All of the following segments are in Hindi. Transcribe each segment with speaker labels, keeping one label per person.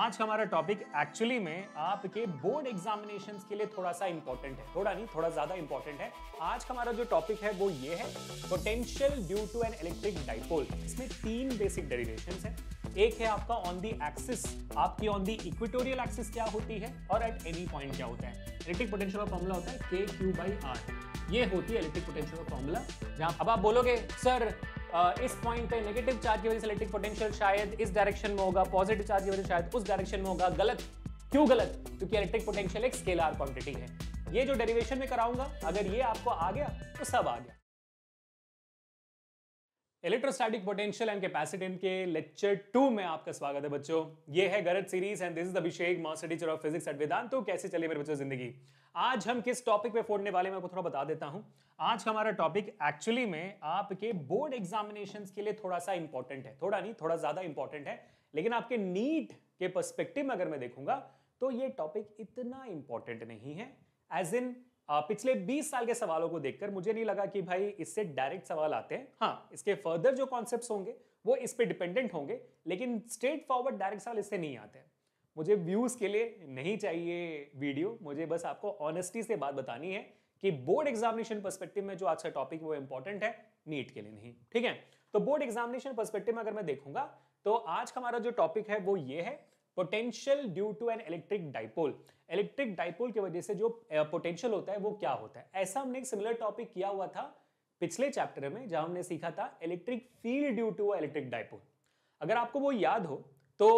Speaker 1: आज का हमारा टॉपिक एक्चुअली में आपके बोर्ड एग्जामिनेशन के लिए थोड़ा सा इंपॉर्टेंट है थोड़ा नहीं थोड़ा ज्यादा इंपॉर्टेंट है आज का हमारा जो टॉपिक है वो ये है potential due to an electric dipole इसमें तीन बेसिक डेरिवेशन है एक है आपका ऑन दी एक्सिस आपकी ऑन दी इक्विटोरियल एक्सिस क्या होती है और एट एनी पॉइंट क्या होता है इलेक्ट्रिक पोटेंशियल का फॉर्मूला होता है के क्यू बाई आर ये होती है इलेक्ट्रिक पोटेंशियल का फॉर्मूला जहां अब आप बोलोगे सर इस पॉइंट पे नेगेटिव चार्ज की वजह से इलेक्ट्रिक पोटेंशियल शायद इस डायरेक्शन में होगा पॉजिटिव चार्ज की वजह से शायद उस डायरेक्शन में होगा गलत क्यों गलत क्योंकि इलेक्ट्रिक पोटेंशियल एक स्केलर क्वांटिटी है ये जो डेरिवेशन में कराऊंगा अगर ये आपको आ गया तो सब आ गया इलेक्ट्रोस्टैटिक पोटेंशियल एंड कैपेसिटेंट के लेक्चर टू में आपका स्वागत है बच्चों ये है गरज series and this is Abhishek master teacher of physics at Vedantu तो कैसे चले मेरे बच्चों जिंदगी आज हम किस टॉपिक पे फोड़ने वाले मैं आपको थोड़ा बता देता हूं आज हमारा टॉपिक एक्चुअली में आपके बोर्ड एग्जामिनेशन के लिए थोड़ा सा इंपॉर्टेंट है थोड़ा नहीं थोड़ा ज्यादा इंपॉर्टेंट है लेकिन आपके नीट के परस्पेक्टिव में अगर मैं देखूंगा तो ये टॉपिक इतना इंपॉर्टेंट नहीं है एज इन पिछले 20 साल के सवालों को देखकर मुझे नहीं लगा कि भाई इससे डायरेक्ट सवाल आते हैं हाँ इसके फर्दर जो कॉन्सेप्ट होंगे वो इस पर डिपेंडेंट होंगे लेकिन स्ट्रेट फॉरवर्ड डायरेक्ट सवाल इससे नहीं आते हैं मुझे व्यूज़ के लिए नहीं चाहिए वीडियो मुझे बस आपको ऑनेस्टी से बात बतानी है कि बोर्ड एग्जामिनेशन परस्पेक्टिव में जो आज का टॉपिक वो इंपॉर्टेंट है नीट के लिए नहीं ठीक है तो बोर्ड एग्जामिनेशन परस्पेक्टिव में अगर मैं देखूंगा तो आज का हमारा जो टॉपिक है वो ये है potential due to an electric dipole electric dipole की वजह से जो पोटेंशियल होता है वो क्या होता है ऐसा हमने एक सिमिलर टॉपिक किया हुआ था पिछले चैप्टर में जहां हमने सीखा था electric field due to electric dipole अगर आपको वो याद हो तो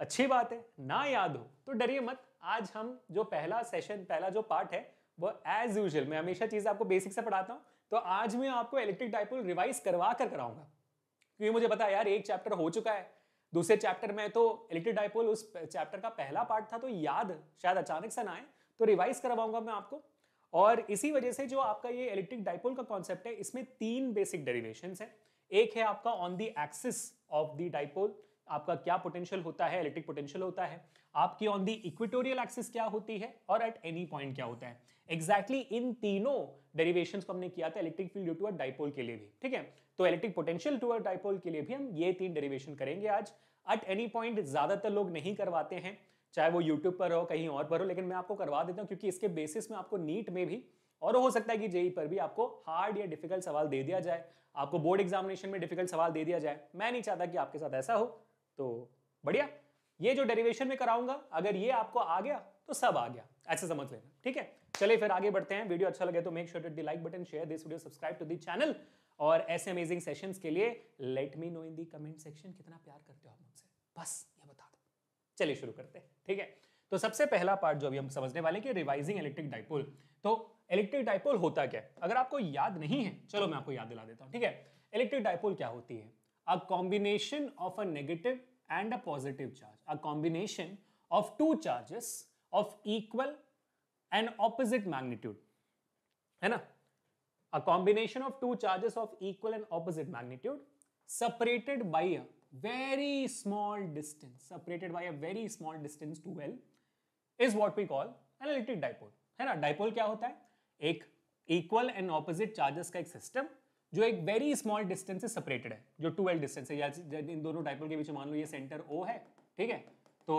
Speaker 1: अच्छी बात है ना याद हो तो डरिए मत आज हम जो पहला सेशन पहला जो पार्ट है वो एज यूजल मैं हमेशा चीज़ आपको बेसिक से पढ़ाता हूँ तो आज मैं आपको इलेक्ट्रिक डाइपोल रिवाइज करवा कर कराऊंगा क्योंकि मुझे पता यार एक चैप्टर हो चुका है दूसरे चैप्टर में तो इलेक्ट्रिक डाइपोल उस चैप्टर का पहला पार्ट था तो याद शायद अचानक से ना आए तो रिवाइज करवाऊंगा मैं आपको और इसी वजह से जो आपका ये इलेक्ट्रिक डाइपोल का कॉन्सेप्ट है इसमें तीन बेसिक डेरिवेशन है एक है आपका on the axis of the dipole आपका क्या पोटेंशियल होता है इलेक्ट्रिक पोटेंशियल होता है आपकी ऑन दी इक्वेटोरियल एक्सिस क्या होती है और एट एनी पॉइंट क्या होता है एग्जैक्टली exactly इन तीनों डेरिवेशन को हमने किया था इलेक्ट्रिक फील्ड टूअर डाइपोल के लिए भी ठीक है तो इलेक्ट्रिक पोटेंशियल टूअर डाइपोल के लिए भी हम ये तीन डेरिवेशन करेंगे आज एट एनी पॉइंट ज्यादातर लोग नहीं करवाते हैं चाहे वो यूट्यूब पर हो कहीं और पर हो लेकिन मैं आपको करवा देता हूँ क्योंकि इसके बेसिस में आपको नीट में भी और हो सकता है कि जेई e पर भी आपको हार्ड या डिफिकल्ट सवाल दे दिया जाए आपको बोर्ड एग्जामिनेशन में डिफिकल्ट सवाल दे दिया जाए मैं नहीं चाहता कि आपके साथ ऐसा हो तो बढ़िया ये जो डेरिवेशन में कराऊंगा अगर ये आपको आ गया तो सब आ गया ऐसे समझ लेना ठीक है चलिए फिर आगे बढ़ते हैं वीडियो अच्छा लगे तो make sure the like button share this video subscribe to the channel और ऐसे अमेजिंग सेशन के लिए let me know in the comment section कितना प्यार करते हो आप मुझसे बस ये बता दो चलिए शुरू करते हैं ठीक है तो सबसे पहला पार्ट जो अभी हम समझने वाले कि रिवाइजिंग इलेक्ट्रिक डाइपोल तो इलेक्ट्रिक डाइपोल होता क्या है अगर आपको याद नहीं है चलो मैं आपको याद दिला देता हूं ठीक है इलेक्ट्रिक डाइपोल क्या होती है a combination of a negative and a positive charge, a combination of two charges of equal and opposite magnitude. है ना? A combination of two charges of equal and opposite magnitude separated by a very small distance, separated by a very small distance to L is what we call an electric dipole. है ना? Dipole क्या होता है? एक equal and opposite charges का एक system जो एक वेरी स्मॉल डिस्टेंस से सेपरेटेड है जो टू एल डिस्टेंस है या इन दोनों डाइपोल के बीच मान लो ये सेंटर ओ है ठीक है तो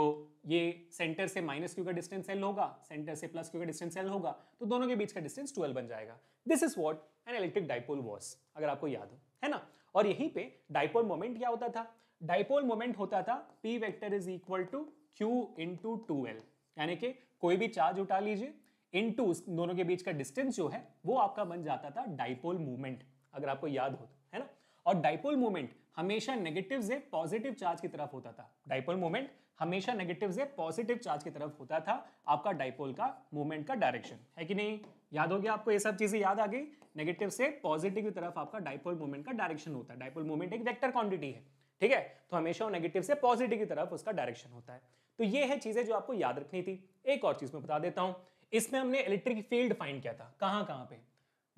Speaker 1: ये सेंटर से माइनस क्यू का डिस्टेंस एल होगा सेंटर से प्लस क्यू का डिस्टेंस एल होगा तो दोनों के बीच का डिस्टेंस ट्वेल्व बन जाएगा this is what an electric dipole was अगर आपको याद हो है ना और यहीं पे डाइपोल मोमेंट क्या होता था डाइपोल मोमेंट होता था p vector is equal to q in two l यानी कि कोई भी चार्ज उठा लीजिए इन टू दोनों के बीच का डिस्टेंस जो है वो आपका बन जाता था डाइपोल मूवमेंट अगर आपको याद हो तो है ना और डाइपोल मोमेंट हमेशा नेगेटिव से पॉजिटिव चार्ज की तरफ होता था डाइपोल मोमेंट हमेशा नेगेटिव से पॉजिटिव चार्ज की तरफ होता था आपका डाइपोल का मूवमेंट का डायरेक्शन है कि नहीं याद हो गया आपको ये सब चीजें याद आ गई नेगेटिव से पॉजिटिव की तरफ आपका डाइपोल मूवमेंट का डायरेक्शन होता है डाइपोल मूवमेंट एक वेक्टर क्वांटिटी है ठीक है तो हमेशा वो नेगेटिव से पॉजिटिव की तरफ उसका डायरेक्शन होता है तो ये है चीजें जो आपको याद रखनी थी एक और चीज मैं बता देता हूँ इसमें हमने इलेक्ट्रिक फील्ड फाइंड किया था कहाँ कहाँ पे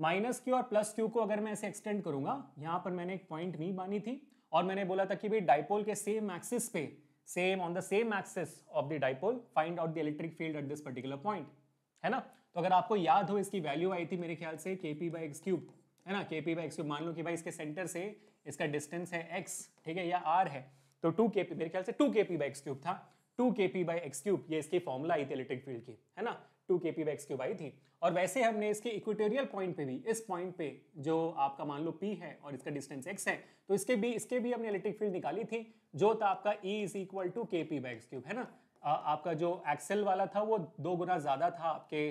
Speaker 1: माइनस क्यू और प्लस क्यू को अगर मैं ऐसे एक्सटेंड करूंगा यहाँ पर मैंने एक पॉइंट नहीं बानी थी और मैंने बोला था कि भाई डाइपोल के सेम एक्सिस पे same on the same axis of the dipole find out the electric field at this particular point है ना तो अगर आपको याद हो इसकी वैल्यू आई थी मेरे ख्याल से के पी बाई एक्स क्यूब है ना के पी बाई एक्स क्यूब मान लो कि भाई इसके सेंटर से इसका डिस्टेंस है एक्स ठीक है या आर है तो टू के पी मेरे ख्याल से two k P by x cube था two k P by x cube ये इसकी फॉर्मूला आई थी इलेक्ट्रिक फील्ड की है ना to k p by x cube आई थी और वैसे हमने इसके इक्वेटोरियल पॉइंट पे भी इस पॉइंट पे जो आपका मान लो पी है और इसका डिस्टेंस एक्स है तो इसके भी इसके भी हमने इलेक्ट्रिक फील्ड निकाली थी जो था आपका E e is equal to k p by x cube है ना आपका जो एक्सेल वाला था वो दो गुना ज्यादा था आपके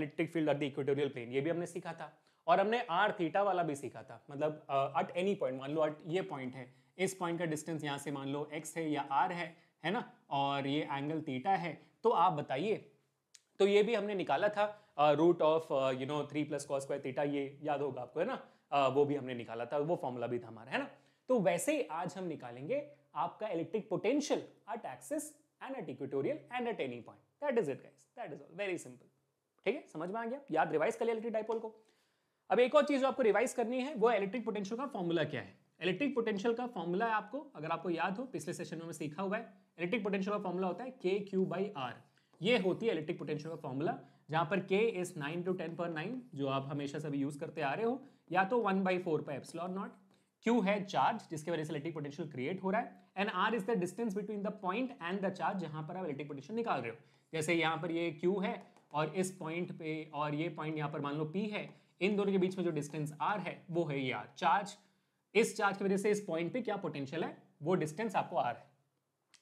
Speaker 1: electric field of the equatorial plane ये भी हमने सीखा था और हमने आर थीटा वाला भी सीखा था मतलब एट एनी पॉइंट मान लो एट ये पॉइंट है इस पॉइंट का डिस्टेंस यहाँ से मान लो एक्स है या आर है है ना और ये एंगल थीटा है तो आप बताइए तो ये भी हमने निकाला था root of you know three plus cos square theta ये याद होगा आपको है ना वो भी हमने निकाला था वो फॉर्मूला भी था हमारा है ना तो वैसे ही आज हम निकालेंगे आपका electric potential at axis and at equatorial and at any point that is it guys that is all very simple ठीक है समझ में आ गया याद रिवाइज कर लिया इलेक्ट्रिक डाइपोल को अब एक और चीज आपको रिवाइज करनी है वो इलेक्ट्रिक पोटेंशियल का फॉर्मूला क्या है इलेक्ट्रिक पोटेंशियल का फॉर्मूला है आपको अगर आपको याद हो पिछले सेशन में सीखा हुआ है इलेक्ट्रिक पोटेंशियल का फॉर्मूला होता है के क्यू बाई आर ये होती है इलेक्ट्रिक पोटेंशियल का फॉर्मूला जहाँ पर के इस नाइन टू टेन पर नाइन जो आप हमेशा सभी यूज़ करते आ रहे हो या तो वन बाई फोर पर एप्सलॉन नॉट क्यू है चार्ज जिसके वजह से इलेक्ट्रिक पोटेंशियल क्रिएट हो रहा है and r is the distance between the point and the charge जहाँ पर आप इलेक्ट्रिक पोटेंशियल निकाल रहे हो जैसे यहाँ पर ये क्यू है और इस पॉइंट पे और ये पॉइंट यहाँ पर मान लो पी है इन दोनों के बीच में जो डिस्टेंस आर है वो है ये आर चार्ज इस चार्ज की वजह से इस पॉइंट पे क्या पोटेंशियल है वो डिस्टेंस आपको आर है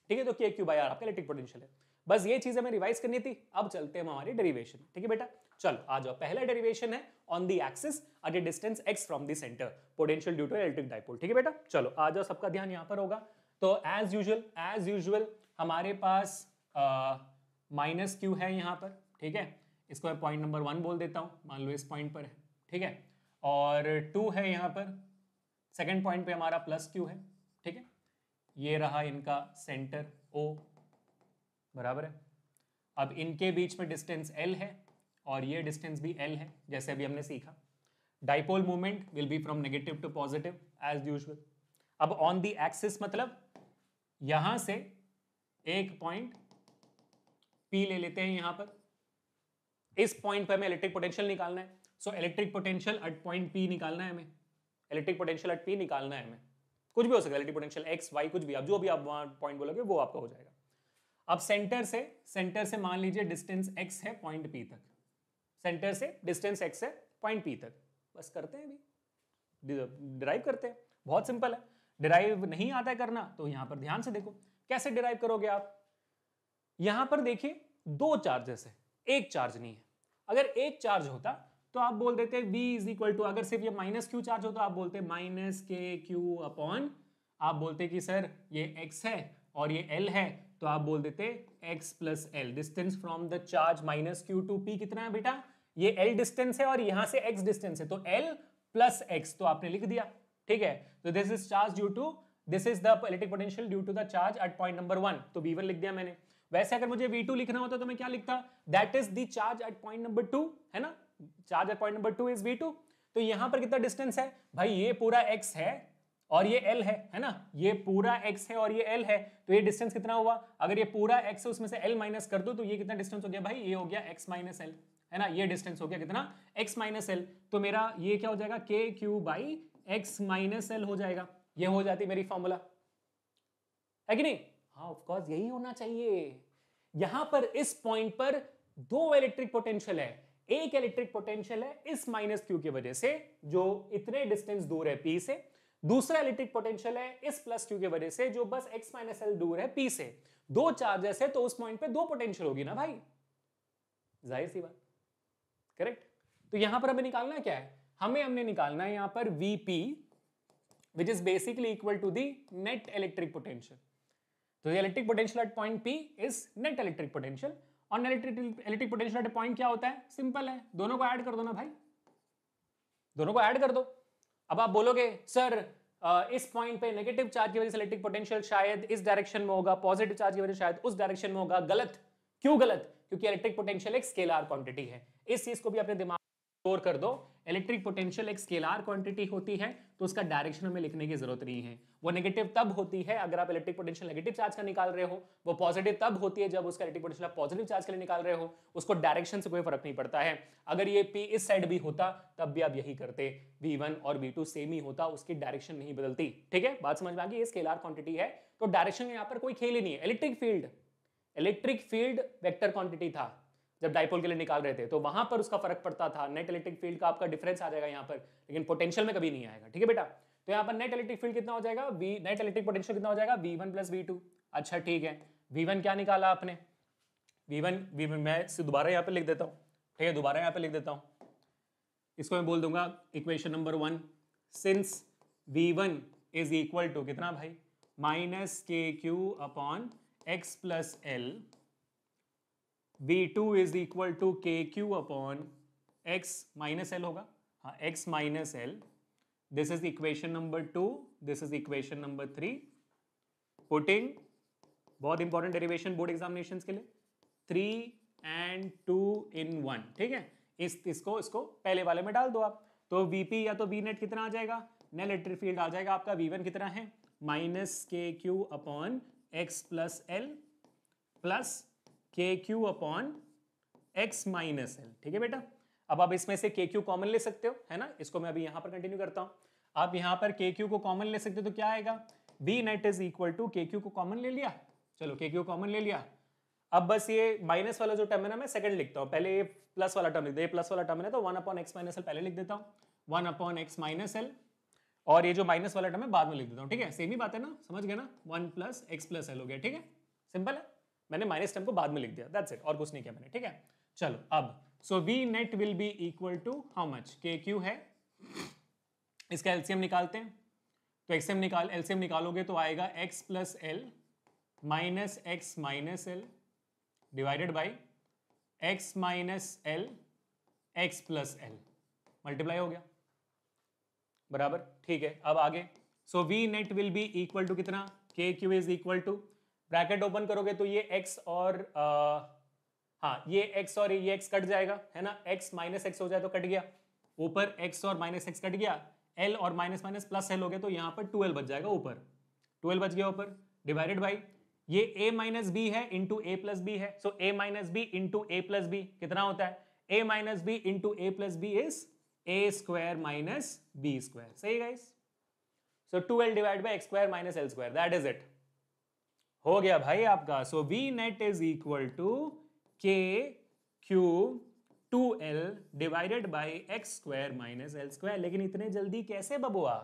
Speaker 1: ठीक है तो के क्यू बाई आर आपका इलेक्ट्रिक पोटेंशियल है बस ये चीज हमें रिवाइज करनी थी अब चलते हैं हमारी डेरिवेशन ठीक है बेटा चलो आ जाओ पहला डेरिवेशन है on the axis at a distance x from the centre potential due to electric dipole ठीक है बेटा चलो आ जाओ सबका ध्यान यहां पर होगा तो एज यूजल एज यूजल हमारे पास माइनस uh, क्यू है यहां पर ठीक है इसको मैं पॉइंट नंबर वन बोल देता हूं मान लो इस पॉइंट पर है ठीक है और टू है यहां पर सेकेंड पॉइंट पे हमारा प्लस क्यू है ठीक है ये रहा इनका सेंटर ओ बराबर है अब इनके बीच में डिस्टेंस एल है और ये डिस्टेंस भी एल है जैसे अभी हमने सीखा dipole movement will be from negative to positive as usual अब ऑन दी एक्सिस मतलब यहां से एक पॉइंट पी ले लेते हैं यहां पर इस पॉइंट पर हमें इलेक्ट्रिक पोटेंशियल निकालना है so electric potential at point p निकालना है हमें इलेक्ट्रिक पोटेंशियल एट पी निकालना है हमें कुछ भी हो सकता है इलेक्ट्रिक पोटेंशियल एक्स वाई कुछ भी आप जो भी आप वहां पॉइंट बोलोगे वो आपका हो जाएगा अब सेंटर से सेंटर से मान लीजिए डिस्टेंस एक्स है पॉइंट पी तक सेंटर से डिस्टेंस एक्स है पॉइंट पी तक बस करते हैं अभी डिराइव करते हैं बहुत सिंपल है डिराइव नहीं आता है करना तो यहां पर ध्यान से देखो कैसे डिराइव करोगे आप यहां पर देखिए दो चार्जेस है एक चार्ज नहीं है अगर एक चार्ज होता तो आप बोल देते v इज इक्वल टू अगर सिर्फ ये माइनस क्यू चार्ज होता आप बोलते माइनस के क्यू अपॉन आप बोलते कि सर ये x है और ये l है तो आप बोल देते x plus l distance from the charge minus q to p कितना है बेटा ये l डिस्टेंस है और यहां से x डिस्टेंस है तो l प्लस एक्स तो आपने लिख दिया ठीक है तो this is charge due to this is the electric potential due to the charge at point number one तो वी लिख दिया मैंने वैसे अगर मुझे V2 लिखना होता तो मैं क्या लिखता that is the charge at point number two है ना charge at point number two is V2 तो यहां पर कितना डिस्टेंस है भाई ये पूरा x है और ये एल है है ना ये पूरा एक्स है और ये एल है तो ये डिस्टेंस कितना हुआ अगर ये पूरा एक्स है उसमें से एल माइनस कर दो तो ये कितना डिस्टेंस हो गया भाई ये हो गया एक्स माइनस एल है ना ये डिस्टेंस हो गया कितना एक्स माइनस एल तो मेरा ये क्या हो जाएगा k q by x minus l हो जाएगा ये हो जाती मेरी फॉर्मूला है कि नहीं हाँ ऑफकोर्स यही होना चाहिए यहां पर इस पॉइंट पर दो इलेक्ट्रिक पोटेंशियल है एक इलेक्ट्रिक पोटेंशियल है इस माइनस क्यू की वजह से जो इतने डिस्टेंस दूर है पी से दूसरा इलेक्ट्रिक पोटेंशियल है इस प्लस क्यू के वजह से जो बस एक्स माइनस एल दूर है पी से दो चार्जेस है तो उस पॉइंट पे दो पोटेंशियल होगी ना भाई जाहिर सी बात करेक्ट तो यहां पर हमें निकालना क्या है हमें हमने निकालना है यहां पर VP which is basically equal to the net electric potential तो electric potential at point p is net electric potential और इलेक्ट्रिक पोटेंशियल एट पॉइंट क्या होता है सिंपल है दोनों को एड कर दो ना भाई दोनों को एड कर दो अब आप बोलोगे सर इस पॉइंट पे नेगेटिव चार्ज की वजह से इलेक्ट्रिक पोटेंशियल शायद इस डायरेक्शन में होगा पॉजिटिव चार्ज की वजह से शायद उस डायरेक्शन में होगा गलत क्यों गलत क्योंकि इलेक्ट्रिक पोटेंशियल एक स्केलर क्वांटिटी है इस चीज को भी अपने दिमाग स्टोर कर दो इलेक्ट्रिक पोटेंशियल एक स्केलार क्वांटिटी होती है तो उसका डायरेक्शन हमें लिखने की जरूरत नहीं है वो नेगेटिव तब होती है अगर आप इलेक्ट्रिक पोटेंशियल नेगेटिव चार्ज का निकाल रहे हो वो पॉजिटिव तब होती है जब उसका इलेक्ट्रिक पोटेंशियल आप पॉजिटिव चार्ज के लिए निकाल रहे हो उसको डायरेक्शन से कोई फर्क नहीं पड़ता है अगर ये पी इस साइड भी होता तब भी आप यही करते वी वन और वी टू सेम ही होता उसकी डायरेक्शन नहीं बदलती ठीक है बात समझ में आ गई ये स्केलार क्वांटिटी है तो डायरेक्शन यहाँ पर कोई खेल ही नहीं है electric field electric field vector quantity था जब डाइपोल के लिए निकाल रहे थे तो वहां पर उसका फर्क पड़ता था नेट इलेक्ट्रिक फील्ड का आपका डिफरेंस आ जाएगा यहाँ पर लेकिन पोटेंशियल में कभी नहीं आएगा ठीक है बेटा तो यहाँ पर नेट इलेक्ट्रिक फील्ड कितना हो जाएगा वी नेट इलेक्ट्रिक पोटेंशियल कितना हो जाएगा V one plus V two अच्छा ठीक है वी वन क्या निकाला आपने वी वन वी वन मैं दोबारा यहाँ पर लिख देता हूँ ठीक है दोबारा यहाँ पर लिख देता हूँ इसको मैं बोल दूंगा equation number one since V one is equal to कितना भाई minus k q upon x plus l v2 two is equal to k q upon x minus l होगा हाँ x minus l this is equation number two this is equation number three putting बहुत इंपॉर्टेंट डेरिवेशन बोर्ड एग्जामिनेशन के लिए three and two in one ठीक है इस इसको इसको पहले वाले में डाल दो आप तो vp या तो बी नेट कितना आ जाएगा नेट इलेक्ट्रिक फील्ड आ जाएगा आपका वी वन कितना है minus k q upon x plus l plus k q upon x minus l ठीक है बेटा अब आप इसमें से के क्यू कॉमन ले सकते हो है ना इसको मैं अभी यहाँ पर कंटिन्यू करता हूँ आप यहाँ पर के क्यू को कॉमन ले सकते हो तो क्या आएगा V net is equal to k q को कॉमन ले लिया चलो के क्यू कॉमन ले लिया अब बस ये माइनस वाला जो टर्म है ना मैं सेकंड लिखता हूँ पहले ये प्लस वाला टर्म लिखता ये प्लस वाला टर्म है तो one upon x minus l पहले लिख देता हूँ one upon x minus l और ये जो माइनस वाला टर्म है बाद में लिख देता हूँ ठीक है सेम ही बात है ना समझ गया ना one plus x plus l हो गया ठीक है सिंपल है मैंने माइनस टर्म को बाद में लिख दिया दैट्स इट और कुछ नहीं किया मैंने ठीक है चलो अब so V net will be equal to how much k q है इसका एलसीएम निकालते हैं तो एक्सएम निकाल एलसीएम निकालोगे तो आएगा x plus l minus x minus l divided by x minus l x plus l multiply हो गया बराबर ठीक है अब आगे so V net will be equal to कितना k q is equal to bracket open करोगे तो ये एक्स और आ, हाँ ये एक्स और ये एक्स कट जाएगा है ना एक्स माइनस एक्स हो जाए तो कट गया ऊपर एक्स और माइनस एक्स कट गया एल और माइनस माइनस प्लस एल हो गया तो यहाँ पर ट्वेल्व बच जाएगा ऊपर ट्वेल्व बच गया ऊपर डिवाइडेड बाई ये a माइनस बी है इंटू ए प्लस बी है so a minus b into a plus b कितना होता है a minus b into a plus b is a square minus b square सही guys so two l divide by x square minus l square that is it हो गया भाई आपका so V net is equal to k q two l divided by x square minus l square लेकिन इतने जल्दी कैसे बबुआ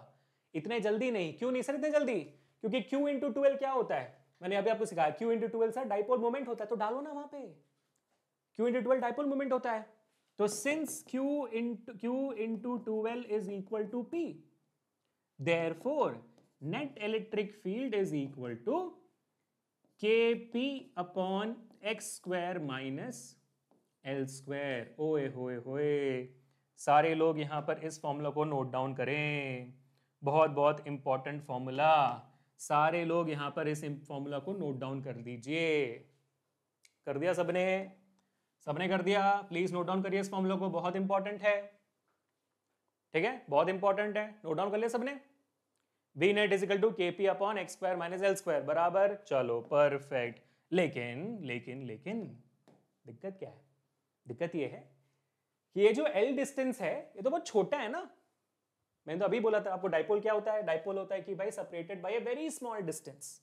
Speaker 1: इतने जल्दी नहीं क्यों नहीं सर इतने जल्दी क्योंकि क्यू इंटू ट्वेल्व क्या होता है मैंने अभी आपको सिखाया q into twelve sir dipole moment होता है तो डालो ना वहां पे q into twelve dipole moment होता है तो since q into q into twelve is equal to p therefore net electric field is equal to k p upon x square minus l square ओए होए होए सारे लोग यहाँ पर इस फॉर्मूला को नोट डाउन करें बहुत बहुत इंपॉर्टेंट फॉर्मूला सारे लोग यहाँ पर इस फॉर्मूला को नोट डाउन कर दीजिए कर दिया सबने सबने कर दिया प्लीज नोट डाउन करिए इस फॉर्मूला को बहुत इंपॉर्टेंट है ठीक है बहुत इंपॉर्टेंट है नोट डाउन कर लिया सबने V net is equal to k p upon x square minus l square बराबर चलो परफेक्ट लेकिन लेकिन लेकिन दिक्कत क्या है दिक्कत ये है कि ये जो एल डिस्टेंस है ये तो बहुत छोटा है ना मैंने तो अभी बोला था आपको डायपोल क्या होता है डायपोल होता है कि भाई separated by a very small distance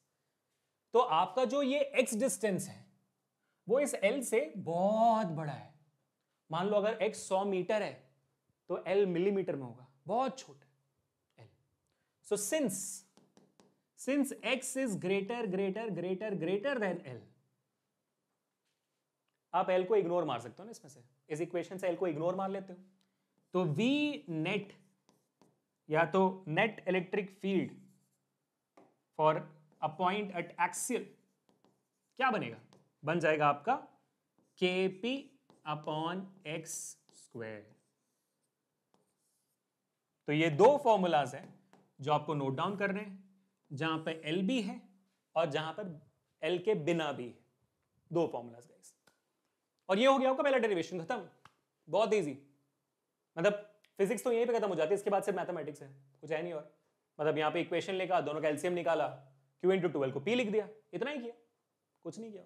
Speaker 1: तो आपका जो ये एक्स डिस्टेंस है वो इस एल से बहुत बड़ा है मान लो अगर एक्स सौ मीटर है तो एल मिलीमीटर में होगा बहुत छोटा so since since x is greater greater greater greater than l आप l को इग्नोर मार सकते हो ना इसमें से इस इक्वेशन से l को इग्नोर मार लेते हो तो v नेट या तो net electric field for a point at axial क्या बनेगा बन जाएगा आपका के पी अपॉन एक्स स्क्वेर तो ये दो फॉर्मूलाज हैं जो आपको नोट डाउन कर रहे हैं जहां पर एल बी है और जहां पर एल के बिना भी है दो फॉर्मूलाज गाइस और ये हो गया आपका पहला डेरिवेशन खत्म बहुत ईजी मतलब फिजिक्स तो यहीं पे खत्म हो जाती है इसके बाद सिर्फ मैथमेटिक्स है कुछ है नहीं और मतलब यहाँ पे इक्वेशन लेकर दोनों का एलसीएम निकाला क्यू इंटू ट्वेल्व को पी लिख दिया इतना ही किया कुछ नहीं किया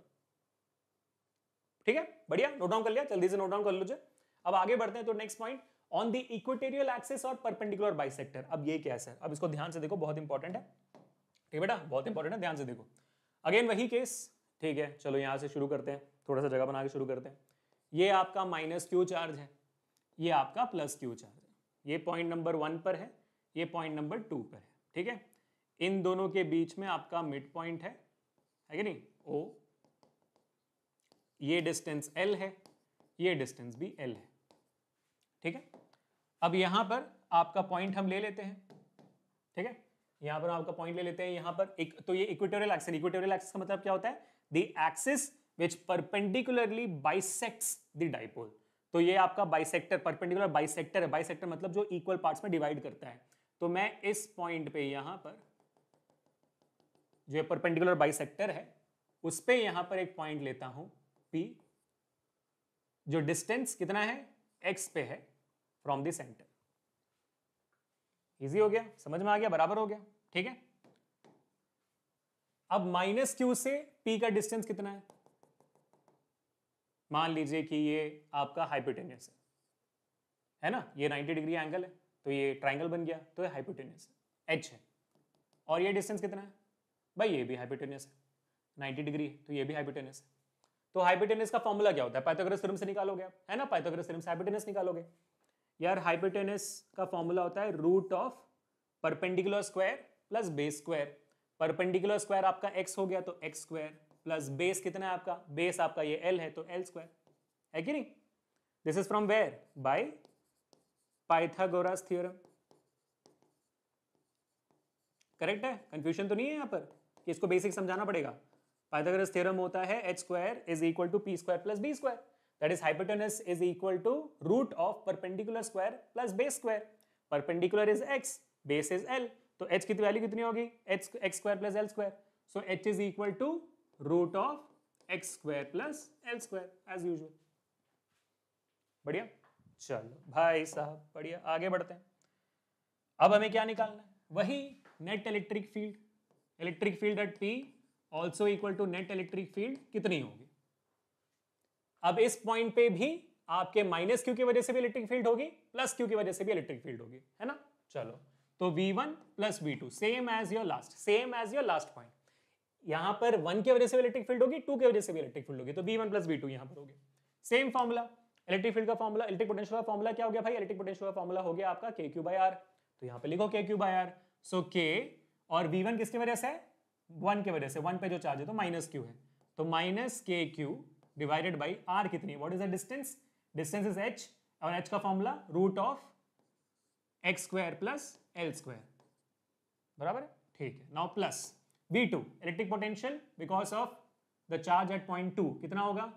Speaker 1: ठीक है बढ़िया नोट डाउन कर लिया जल्दी से नोट डाउन कर लीजिए अब आगे बढ़ते हैं तो next point on the equatorial axis और परपेंडिकुलर सेक्टर अब ये क्या है सर अब इसको ध्यान से देखो बहुत इंपॉर्टेंट है ठीक है बेटा बहुत इंपॉर्टेंट है ध्यान से देखो अगेन वही केस ठीक है चलो यहाँ से शुरू करते हैं थोड़ा सा जगह बना के शुरू करते हैं ये आपका माइनस क्यू चार्ज है ये आपका प्लस क्यू चार्ज है ये पॉइंट नंबर वन पर है ये पॉइंट नंबर टू पर है ठीक है इन दोनों के बीच में आपका मिड पॉइंट है है कि नहीं ओ ये डिस्टेंस एल है ये डिस्टेंस भी एल है ठीक है अब यहां पर आपका पॉइंट हम ले लेते हैं ठीक है यहां पर आपका पॉइंट ले लेते हैं यहां पर एक तो ये इक्विटोरियल एक्सिस इक्विटोरियल एक्सिस का मतलब क्या होता है the axis which perpendicularly bisects the dipole तो ये आपका बाइसेक्टर परपेंडिकुलर बाइसेक्टर है बाइसेक्टर मतलब जो इक्वल पार्ट्स में डिवाइड करता है तो मैं इस पॉइंट पे यहां पर जो ये परपेंडिकुलर बाइसेक्टर है उस पर यहां पर एक पॉइंट लेता हूं पी जो डिस्टेंस कितना है एक्स पे है फ्रॉम दी सेंटर इजी हो गया समझ में आ गया बराबर हो गया ठीक है अब माइनस क्यू से पी का डिस्टेंस कितना है मान लीजिए कि ये आपका हाइपोटेनियस है है ना ये 90 डिग्री एंगल है तो ये ट्राइंगल बन गया तो ये हाइपोटेनियस है एच है और ये डिस्टेंस कितना है भाई ये भी हाइपोटेनियस है 90 डिग्री है तो ये भी हाइपोटेनियस है तो हाइपोटेनियस का फॉर्मूला क्या होता है पाइथागोरस थ्योरम से निकालोगे आप है ना पाइथागोरस थ्योरम से हाइपोटेनियस निकालोगे यार हाइपोटेनस का फॉर्मूला होता है root of perpendicular square plus base square perpendicular square आपका एक्स हो गया तो एक्स स्क्वायर प्लस बेस कितना है आपका बेस आपका ये एल है तो एल स्क्वायर है कि नहीं this is from where by Pythagoras theorem correct है कंफ्यूजन तो नहीं है यहां पर कि इसको बेसिक समझाना पड़ेगा पाइथागोरस थ्योरम होता है h square is equal to p square plus b square that is hypotenuse is equal to root of perpendicular square plus base square perpendicular is x base is l तो h ki value kitni hogi h x square plus l square so h is equal to root of x square plus l square as usual badhiya चलो bhai sahab badhiya aage badhte hain ab hame kya nikalna hai wahi net electric field electric field at p also equal to net electric field kitni hogi अब इस पॉइंट पे भी आपके माइनस क्यू की वजह से भी इलेक्ट्रिक फील्ड होगी प्लस क्यू की वजह से भी इलेक्ट्रिक फील्ड होगी है ना चलो तो V one plus V two same as your last same as your last point यहां पर वन की वजह से इलेक्ट्रिक फील्ड होगी टू की वजह से भी इलेक्ट्रिक फील्ड होगी तो V1 वन प्लस वी यहां पर होगी सेम फॉर्मुला इलेक्ट्रिक फील्ड का फॉर्मुला इलेक्ट्रिक पोटेंशियल का फॉर्मुला क्या हो गया भाई इलेक्ट्रिक पोटेंशियल का फॉर्मुला हो गया आपका के क्यू बाई आर तो यहां पर लिखो के क्यू बाई आर सो के और वी वन किसकी वजह से वन की वजह से वन पे जो चार्ज है तो माइनस क्यू है तो minus k q divided by r कितनी what is the distance distance is h और एच का formula root of x square plus l square बराबर ठीक है now plus V two electric potential because of the charge at point two कितना होगा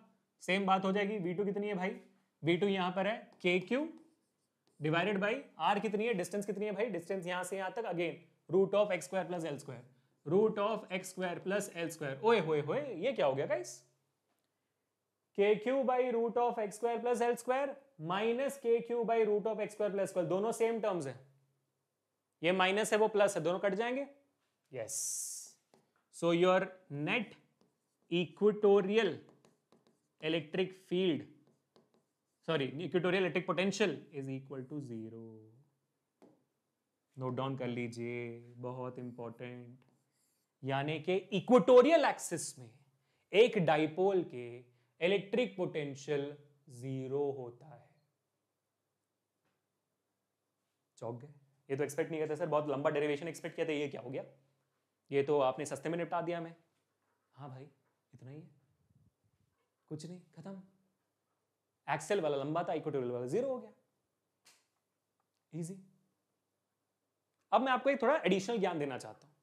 Speaker 1: सेम बात हो जाएगी बी टू कितनी है भाई बी टू यहाँ पर है के क्यू डिवाइडेड बाई आर कितनी है डिस्टेंस कितनी है भाई डिस्टेंस यहाँ से यहाँ तक again root of x square plus l square root of x square plus l square ओए होए होए ये क्या हो गया guys k q by root of x square plus l square minus k q by root of x square plus square दोनों सेम टर्म्स हैं ये माइनस है वो प्लस है दोनों कट जाएंगे yes so your net equatorial electric field sorry equatorial electric potential is equal to zero note down कर लीजिए बहुत इंपॉर्टेंट यानी कि इक्वेटोरियल एक्सिस में एक डाइपोल के इलेक्ट्रिक पोटेंशियल जीरो होता है चौक गए ये तो एक्सपेक्ट नहीं करते सर बहुत लंबा डेरिवेशन एक्सपेक्ट किया था ये क्या हो गया ये तो आपने सस्ते में निपटा दिया हमें हाँ भाई इतना ही है कुछ नहीं खत्म एक्सेल वाला लंबा था इक्वेटोरियल वाला जीरो हो गया इजी अब मैं आपको एक थोड़ा एडिशनल ज्ञान देना चाहता हूं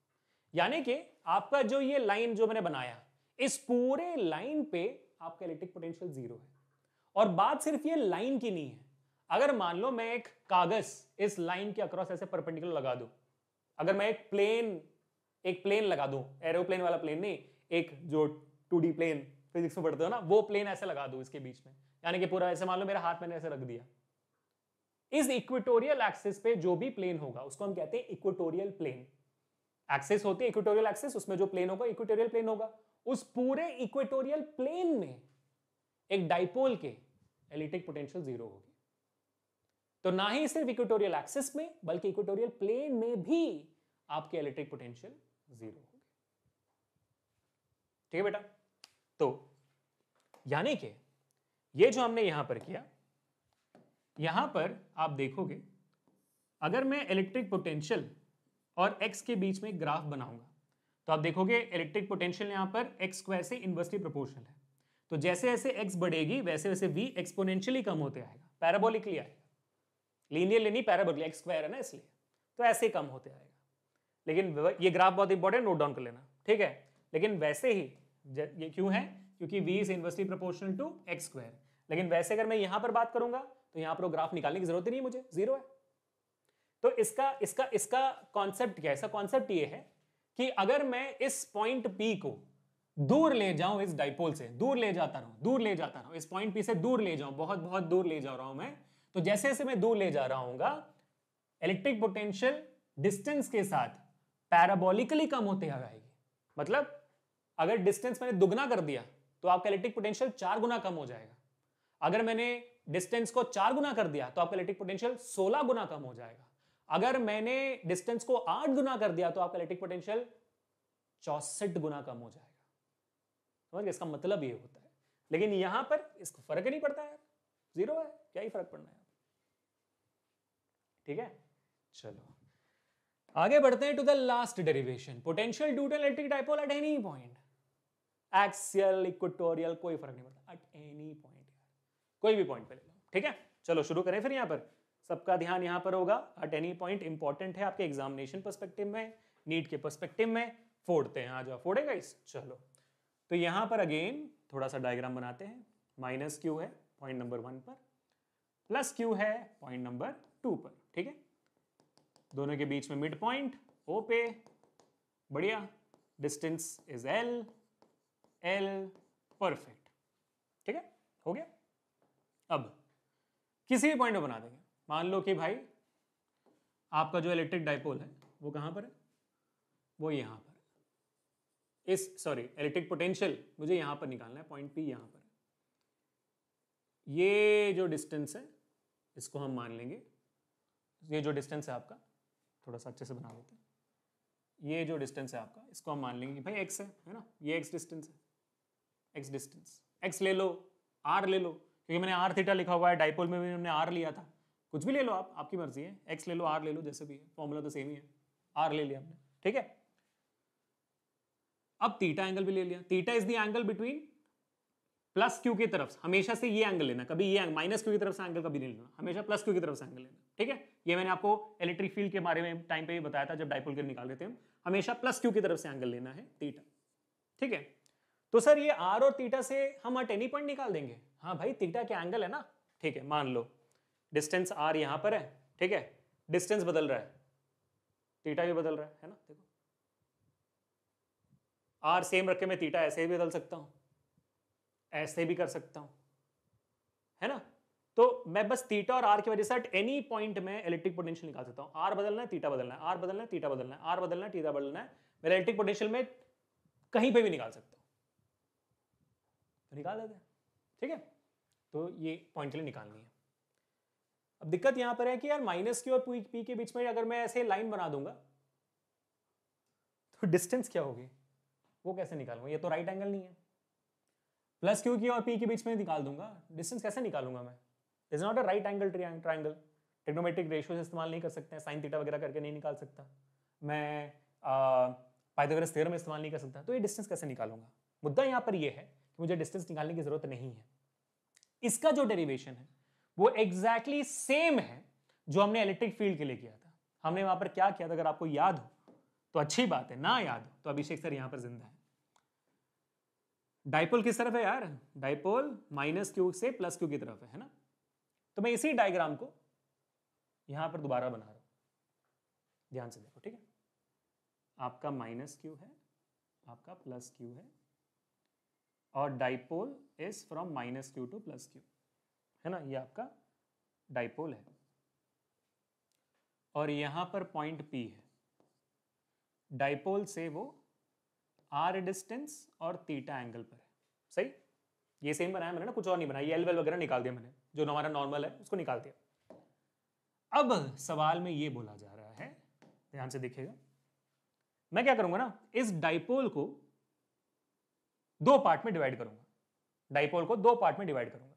Speaker 1: यानी कि आपका जो ये लाइन जो मैंने बनाया इस पूरे लाइन पे आपका इलेक्ट्रिक पोटेंशियल जीरो है और बात सिर्फ ये लाइन की नहीं है अगर मान लो मैं एक कागज इस लाइन के अक्रॉस ऐसे परपेंडिकुलर लगा दू अगर मैं एक प्लेन एक प्लेन लगा दू एरोप्लेन वाला प्लेन नहीं एक जो टू प्लेन फिजिक्स में पढ़ते हो ना वो प्लेन ऐसे लगा दू इसके बीच में यानी कि पूरा ऐसे मान लो मेरा हाथ मैंने ऐसे रख दिया इस इक्वेटोरियल एक्सिस पे जो भी प्लेन होगा उसको हम कहते हैं इक्वेटोरियल प्लेन एक्सिस होती है इक्वेटोरियल एक्सिस उसमें जो प्लेन होगा इक्वेटोरियल प्लेन होगा उस पूरे इक्वेटोरियल प्लेन में एक डाइपोल के एलिटिक पोटेंशियल जीरो होगी तो ना ही सिर्फ इक्वेटोरियल एक्सिस में बल्कि इक्वेटोरियल प्लेन में भी आपके इलेक्ट्रिक पोटेंशियल जीरो होगी ठीक है बेटा तो यानी कि ये जो हमने यहां पर किया यहां पर आप देखोगे अगर मैं इलेक्ट्रिक पोटेंशियल और एक्स के बीच में ग्राफ बनाऊंगा तो आप देखोगे इलेक्ट्रिक पोटेंशियल यहाँ पर एक्स स्क्वायर से इन्वर्सली प्रोपोर्शनल है तो जैसे जैसे एक्स बढ़ेगी वैसे वैसे वी एक्सपोनेंशियली कम होते आएगा पैराबोलिकली आएगा लीनियरली नहीं पैराबोलिक एक्स स्क्वायर है ना इसलिए तो ऐसे कम होते आएगा लेकिन ये ग्राफ बहुत इंपॉर्टेंट नोट डाउन कर लेना ठीक है लेकिन वैसे ही ये क्यों है क्योंकि V is inversely proportional to x square लेकिन वैसे अगर मैं यहाँ पर बात करूंगा तो यहाँ पर ग्राफ निकालने की जरूरत ही नहीं मुझे जीरो है तो इसका इसका इसका कॉन्सेप्ट क्या है इसका कॉन्सेप्ट ये है कि अगर मैं इस पॉइंट पी को दूर ले जाऊं इस डाइपोल से दूर ले जाता रहूं दूर ले जाता रहूं इस पॉइंट पी से दूर ले जाऊं बहुत बहुत दूर ले जा रहा हूं मैं तो जैसे जैसे मैं दूर ले जा रहा हूँ इलेक्ट्रिक पोटेंशियल डिस्टेंस के साथ पैराबोलिकली कम होते जाएगी मतलब अगर डिस्टेंस मैंने दुगना कर दिया तो आपका इलेक्ट्रिक पोटेंशियल चार गुना कम हो जाएगा अगर मैंने डिस्टेंस को चार गुना कर दिया तो आपका इलेक्ट्रिक पोटेंशियल सोलह गुना कम हो जाएगा अगर मैंने डिस्टेंस को आठ गुना कर दिया तो आपका इलेक्ट्रिक पोटेंशियल चौसठ गुना कम हो जाएगा समझ गए इसका मतलब ये होता है लेकिन यहां पर इसको फर्क नहीं पड़ता यार जीरो है क्या ही फर्क पड़ना है ठीक है चलो आगे बढ़ते हैं to the last derivation potential due to electric dipole at any point axial equatorial कोई फर्क नहीं पड़ता एट एनी पॉइंट कोई भी पॉइंट पे ले लो ठीक है चलो शुरू करें फिर यहां पर सबका ध्यान यहाँ पर होगा एट एनी पॉइंट इंपॉर्टेंट है आपके एग्जामिनेशन परस्पेक्टिव में नीट के परस्पेक्टिव में फोड़ते हैं आज फोड़ेगा इस चलो तो यहाँ पर अगेन थोड़ा सा डायग्राम बनाते हैं माइनस क्यू है पॉइंट नंबर वन पर प्लस क्यू है पॉइंट नंबर टू पर ठीक है दोनों के बीच में मिड पॉइंट ओ पे बढ़िया distance is l l perfect ठीक है हो गया अब किसी भी पॉइंट में बना देंगे मान लो कि भाई आपका जो इलेक्ट्रिक डाइपोल है वो कहाँ पर है वो यहाँ पर है इस सॉरी इलेक्ट्रिक पोटेंशियल मुझे यहाँ पर निकालना है पॉइंट पी यहाँ पर ये जो डिस्टेंस है इसको हम मान लेंगे ये जो डिस्टेंस है आपका थोड़ा सा अच्छे से बना लेते हैं ये जो डिस्टेंस है आपका इसको हम मान लेंगे कि भाई एक्स है है ना ये एक्स डिस्टेंस है एक्स डिस्टेंस एक्स ले लो आर ले लो क्योंकि मैंने आर थीटा लिखा हुआ है डाइपोल में भी हमने आर लिया था कुछ भी ले लो आप आपकी मर्जी है एक्स ले लो आर ले लो जैसे भी है फॉर्मूला तो सेम ही है आर ले लिया हमने ठीक है अब तीटा एंगल भी ले लिया theta is the angle between plus q की तरफ हमेशा से ये एंगल लेना कभी ये माइनस क्यू की तरफ से एंगल कभी नहीं लेना हमेशा प्लस क्यू की तरफ से एंगल लेना ठीक है ये मैंने आपको इलेक्ट्रिक फील्ड के बारे में टाइम पे भी बताया था जब डाइपोल के निकाल रहे थे हम हमेशा प्लस क्यू की तरफ से एंगल लेना है तीटा ठीक है तो सर ये आर और तीटा से हम एनी पॉइंट निकाल देंगे हाँ भाई तीटा के एंगल है ना ठीक है मान लो डिस्टेंस आर यहां पर है ठीक है डिस्टेंस बदल रहा है थीटा भी बदल रहा है है ना देखो आर सेम रखे मैं थीटा ऐसे भी बदल सकता हूं ऐसे भी कर सकता हूं है ना तो मैं बस थीटा और आर की वजह से एट एनी पॉइंट में इलेक्ट्रिक पोटेंशियल निकाल सकता हूँ आर बदलना है थीटा बदलना है आर बदलना है थीटा बदलना है आर बदलना है थीटा बदलना है मैं इलेक्ट्रिक पोटेंशियल में कहीं पे भी निकाल सकता हूँ तो निकाल देते हैं ठीक है तो ये पॉइंट निकालनी है अब दिक्कत यहां पर है कि यार माइनस क्यू और पी के बीच में अगर मैं ऐसे लाइन बना दूंगा तो डिस्टेंस क्या होगी वो कैसे निकालूंगा ये तो राइट एंगल नहीं है प्लस क्यू की और पी के बीच में निकाल दूंगा डिस्टेंस कैसे निकालूंगा मैं is not a right angle triangle trigonometric ratio इस्तेमाल नहीं कर सकते हैं साइन थीटा वगैरह करके नहीं निकाल सकता मैं पाइथागोरस थ्योरम में इस्तेमाल नहीं कर सकता तो ये डिस्टेंस कैसे निकालूंगा मुद्दा यहाँ पर यह है कि मुझे डिस्टेंस निकालने की जरूरत नहीं है इसका जो डेरिवेशन है वो एग्जैक्टली exactly सेम है जो हमने इलेक्ट्रिक फील्ड के लिए किया था हमने वहां पर क्या किया था अगर आपको याद हो तो अच्छी बात है ना याद हो तो अभिषेक सर यहां पर जिंदा है डाइपोल किस तरफ है यार डाइपोल माइनस क्यू से प्लस क्यू की तरफ है, है ना तो मैं इसी डायग्राम को यहां पर दोबारा बना रहा हूं ध्यान से देखो ठीक है आपका माइनस क्यू है आपका प्लस क्यू है और dipole is from minus q to plus q है ना ये आपका डाइपोल है और यहां पर पॉइंट पी है डाइपोल से वो आर डिस्टेंस और तीटा एंगल पर है सही ये सेम बनाया मैंने ना कुछ और नहीं बनाया ये एल वगैरह निकाल दिया मैंने जो हमारा नॉर्मल है उसको निकाल दिया अब सवाल में ये बोला जा रहा है ध्यान से देखिएगा मैं क्या करूंगा ना इस डाइपोल को दो पार्ट में डिवाइड करूंगा डाइपोल को दो पार्ट में डिवाइड करूंगा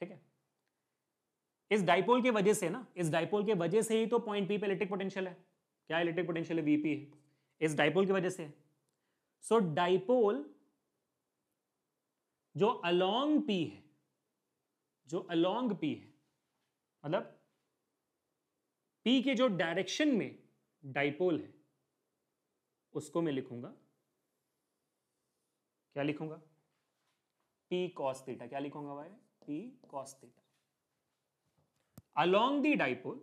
Speaker 1: ठीक है इस डाइपोल की वजह से ना इस डाइपोल की वजह से ही तो पॉइंट पी पे इलेक्ट्रिक पोटेंशियल है क्या इलेक्ट्रिक पोटेंशियल है वीपी है इस डाइपोल की वजह से सो डाइपोल जो अलोंग पी है जो अलोंग पी है मतलब पी के जो डायरेक्शन में डाइपोल है उसको मैं लिखूंगा क्या लिखूंगा पी कॉस थीटा क्या लिखूंगा भाई P cos theta. Along the dipole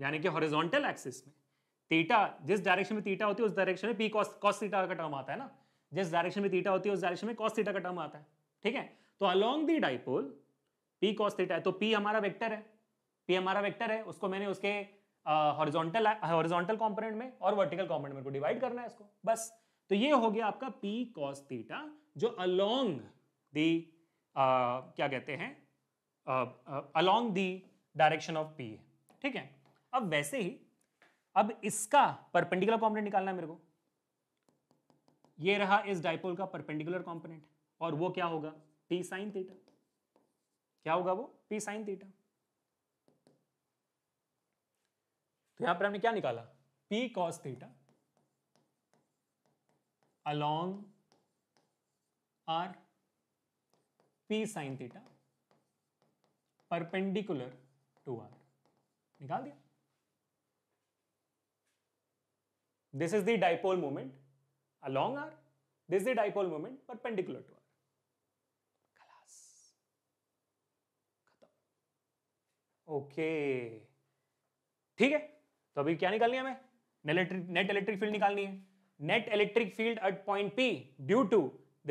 Speaker 1: यानी कि हॉरिजॉन्टल एक्सिस में थीटा जिस डायरेक्शन में थीटा होती है उस डायरेक्शन में पी कॉस थीटा का टर्म आता है ना जिस डायरेक्शन में थीटा होती है उस डायरेक्शन में कॉस थीटा का टर्म आता है ठीक है तो along the dipole P cos theta है तो पी हमारा वेक्टर है पी हमारा वेक्टर है उसको मैंने उसके हॉरिजॉन्टल हॉरिजॉन्टल कंपोनेंट में और वर्टिकल कंपोनेंट में डिवाइड करना है इसको बस तो ये हो गया आपका पी कॉस थीटा जो अलोंग दी क्या कहते हैं along the direction of P ठीक है अब वैसे ही अब इसका परपेंडिकुलर कॉम्पोनेंट निकालना है मेरे को ये रहा इस डाइपोल का परपेंडिकुलर कॉम्पोनेंट और वो क्या होगा पी साइन थीटा क्या होगा वो पी साइन थीटा तो यहां पर हमने क्या निकाला P cos theta along r P sine theta perpendicular to r निकाल दिया this is the dipole moment along r this is the dipole moment perpendicular to r khalas okay ठीक है तो अभी क्या निकालनी है हमें नेट इलेक्ट्रिक फील्ड निकालनी है net electric field at point P due to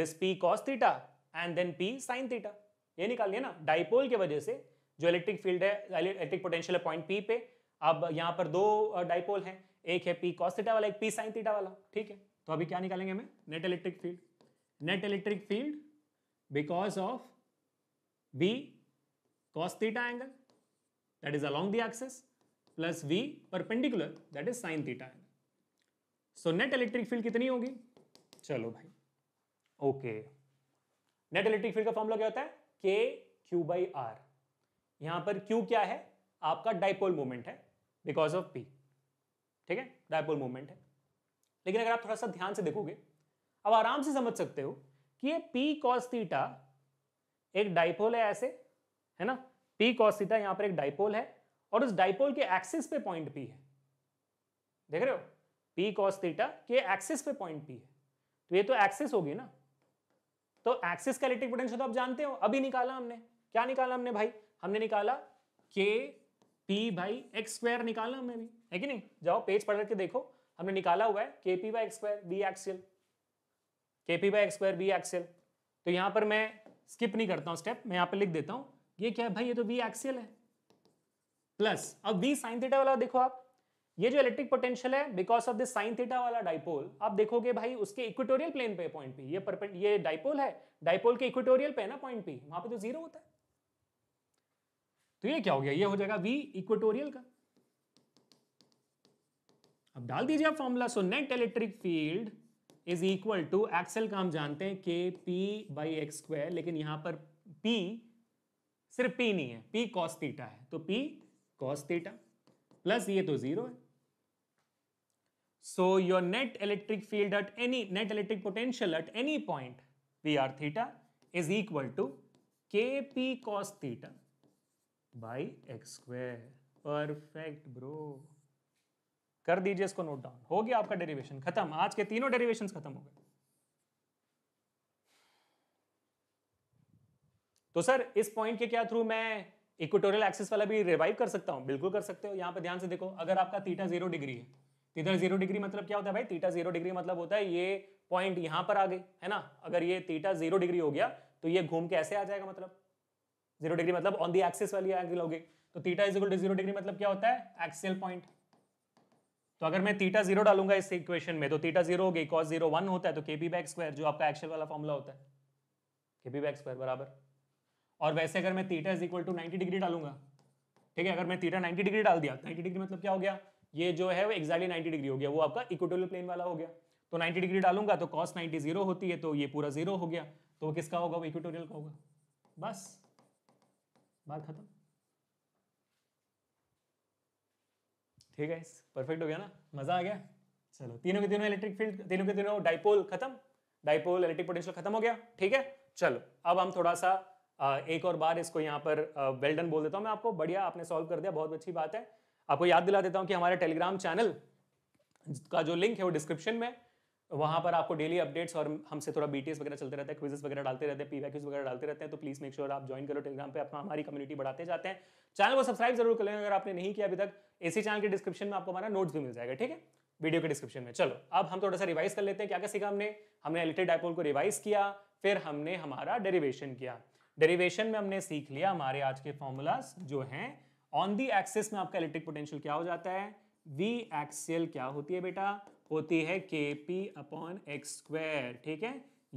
Speaker 1: this P cos theta and then P sine theta ये निकाल लिया ना डाइपोल के वजह से जो इलेक्ट्रिक फील्ड है इलेक्ट्रिक पोटेंशियल है पॉइंट पी पे अब यहाँ पर दो डाइपोल हैं एक है पी कॉस्टा वाला एक पी साइन थीटा वाला ठीक है तो अभी क्या निकालेंगे हमें net electric field net electric field because of V cos theta angle that is along along axis plus plus perpendicular that is sine theta angle so net electric field कितनी होगी चलो भाई ओके नेट इलेक्ट्रिक फील्ड का फॉर्मूला क्या होता है के क्यू बाई आर यहां पर क्यू क्या है आपका डायपोल मोमेंट है बिकॉज ऑफ पी ठीक है डायपोल मोमेंट है लेकिन अगर आप थोड़ा सा ध्यान से देखोगे अब आराम से समझ सकते हो कि ये पी कॉस थीटा एक डायपोल है ऐसे है ना पी कॉस थीटा यहां पर एक डाइपोल है और उस डाइपोल के एक्सिस पे पॉइंट पी है देख रहे हो पी कॉस थीटा के एक्सिस पे पॉइंट पी है तो ये तो एक्सिस होगी ना तो एक्सिस का इलेक्ट्रिक पोटेंशियल तो आप जानते हो अभी निकाला हमने क्या निकाला हमने भाई हमने निकाला के पी बाई एक्स स्क्वायर निकाला हमने भी है कि नहीं जाओ पेज पढ़ करके देखो हमने निकाला हुआ है k P by x square V axial k P by x square V axial तो यहाँ पर मैं स्किप नहीं करता हूँ स्टेप मैं यहाँ पर लिख देता हूँ ये क्या है भाई ये तो बी एक्सएल है प्लस अब बी साइन थीटा वाला देखो आप ये जो इलेक्ट्रिक पोटेंशियल है because of this sine theta वाला डाइपोल आप देखोगे भाई उसके इक्वेटोरियल प्लेन पे पॉइंट पी ये ये डाइपोल है डाइपोल के इक्वेटोरियल पे ना पॉइंट पी वहां पे तो जीरो होता है तो ये क्या हो गया ये हो जाएगा वी इक्वेटोरियल का अब डाल दीजिए आप formula so net electric field is equal to axial का हम जानते हैं के पी बाई एक्स स्क्वायर लेकिन यहां पर पी सिर्फ पी नहीं है पी कॉस थीटा है तो पी कॉस थीटा प्लस ये तो जीरो है So your net electric field at any net electric potential at any point r theta is equal to p cos theta by x square. Perfect bro कर दीजिए इसको नोट डाउन हो गया आपका डेरिवेशन खत्म आज के तीनों डेरिवेशन खत्म हो गए तो सर इस पॉइंट के क्या थ्रू मैं इक्वेटोरियल एक्सिस वाला भी रिवाइव कर सकता हूं बिल्कुल कर सकते हो यहां पे ध्यान से देखो अगर आपका थीटा जीरो डिग्री है तीटा जीरो डिग्री मतलब क्या होता है भाई टीटा जीरो डिग्री मतलब होता है ये पॉइंट यहां पर आ गई है ना अगर ये टीटा जीरो डिग्री हो गया तो ये घूम के ऐसे आ जाएगा मतलब जीरो डिग्री मतलब ऑन दी एक्सिस वाली एंगल गई तो theta is equal zero degree मतलब क्या होता है एक्सियल पॉइंट तो अगर मैं थीटा जीरो डालूंगा इस इक्वेशन में तो थीटा जीरो हो गई कॉस जीरो वन होता है तो केपी बैक स्क्वायर जो आपका एक्सेल वाला फॉर्मुला होता है केपी बैक स्क्वायर बराबर और वैसे अगर मैं theta is equal to ninety degree डालूंगा ठीक है अगर मैं थीटा नाइन्टी डिग्री डाल दिया नाइन्टी डिग्री मतलब क्या हो गया ये जो है वो एक्जैक्टली 90 डिग्री हो गया वो आपका इक्वेटोरियल प्लेन वाला हो गया तो 90 डिग्री डालूंगा तो कॉस 90 जीरो होती है तो ये पूरा जीरो हो गया तो किसका होगा वो इक्वेटोरियल का होगा बस बात खत्म ठीक है परफेक्ट हो गया ना मजा आ गया चलो तीनों के तीनों इलेक्ट्रिक फील्ड तीनों के तीनों डाइपोल खत्म डाइपोल इलेक्ट्रिक पोटेंशियल खत्म हो गया ठीक है चलो अब हम थोड़ा सा एक और बार इसको यहाँ पर वेल्डन बोल देता हूँ मैं आपको बढ़िया आपने सॉल्व कर दिया बहुत अच्छी बात है आपको याद दिला देता हूँ कि हमारे टेलीग्राम चैनल का जो लिंक है वो डिस्क्रिप्शन में वहाँ पर आपको डेली अपडेट्स और हमसे थोड़ा बी वगैरह चलते रहते हैं क्विजेस वगैरह डालते रहते हैं पी वगैरह डालते रहते हैं तो प्लीज़ मेक श्योर आप ज्वाइन करो टेलीग्राम पे अपना हमारी कम्युनिटी बढ़ाते जाते हैं चैनल को सब्सक्राइब जरूर कर अगर आपने नहीं किया अभी तक इसी चैनल के डिस्क्रिप्शन में आपको हमारा नोट्स भी मिल जाएगा ठीक है वीडियो के डिस्क्रिप्शन में चलो अब हम थोड़ा सा रिवाइज कर लेते हैं क्या क्या सीखा हमने हमने एलिटेड डायपोल को रिवाइज किया फिर हमने हमारा डेरिवेशन किया डेरिवेशन में हमने सीख लिया हमारे आज के फॉर्मूलाज जो हैं ऑन दी एक्सेस में आपका इलेक्ट्रिक पोटेंशियल क्या हो जाता है वी एक्सियल क्या होती है बेटा होती है k p upon x square ठीक है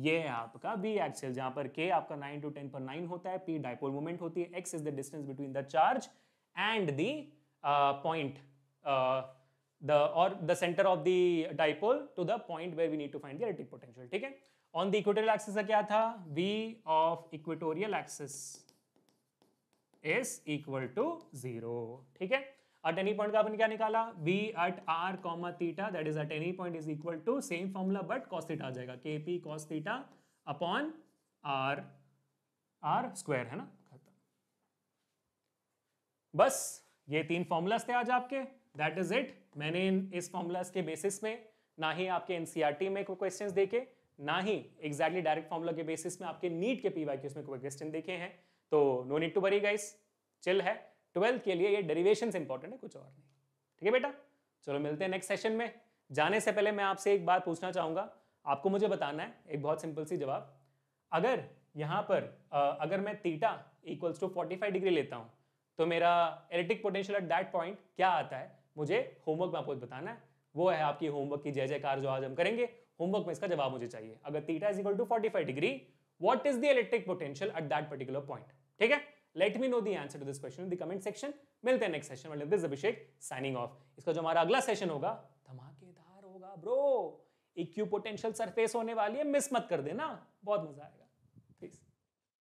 Speaker 1: ये है आपका वी एक्सियल जहां पर के आपका नाइन टू टेन पर नाइन होता है पी डाइपोल मोमेंट होती है x is the distance between the charge and the point the और the centre of the dipole to the point where we need to find the electric potential ठीक है ऑन द इक्वेटोरियल एक्सिस क्या था V of equatorial axis is equal to zero ठीक है एट एनी पॉइंट का अपन क्या निकाला v at r comma theta that is at any point is equal to same formula but cos theta आ जाएगा kp cos theta upon r r square है ना खत्म बस ये तीन फॉर्मूलाज थे आज आपके दैट इज इट मैंने इन इस फॉर्मूलाज के बेसिस में ना ही आपके एनसीईआरटी e में कोई क्वेश्चंस देखे ना ही एग्जैक्टली डायरेक्ट फॉर्मूला के बेसिस में आपके नीट के पीवाईक्यूज में कोई क्वेश्चन देखे हैं तो no need to worry guys chill है ट्वेल्थ के लिए ये डेरिवेशन इंपॉर्टेंट है कुछ और नहीं ठीक है बेटा चलो मिलते हैं नेक्स्ट सेशन में जाने से पहले मैं आपसे एक बात पूछना चाहूंगा आपको मुझे बताना है एक बहुत सिंपल सी जवाब अगर यहाँ पर अगर मैं theta equals to forty five degree लेता हूँ तो मेरा electric potential at that point क्या आता है मुझे होमवर्क में आपको बताना है वो है आपकी होमवर्क की जय जयकार जो आज हम करेंगे होमवर्क में इसका जवाब मुझे चाहिए अगर theta is equal to 45 degree what is the electric potential at that particular point ठीक है let me know the answer to this question in the comment section मिलते हैं next session this Abhishek signing off इसका जो हमारा अगला सेशन होगा धमाकेदार होगा ब्रो इक्यू पोटेंशियल सरफेस होने वाली है मिस मत कर देना बहुत मजा आएगा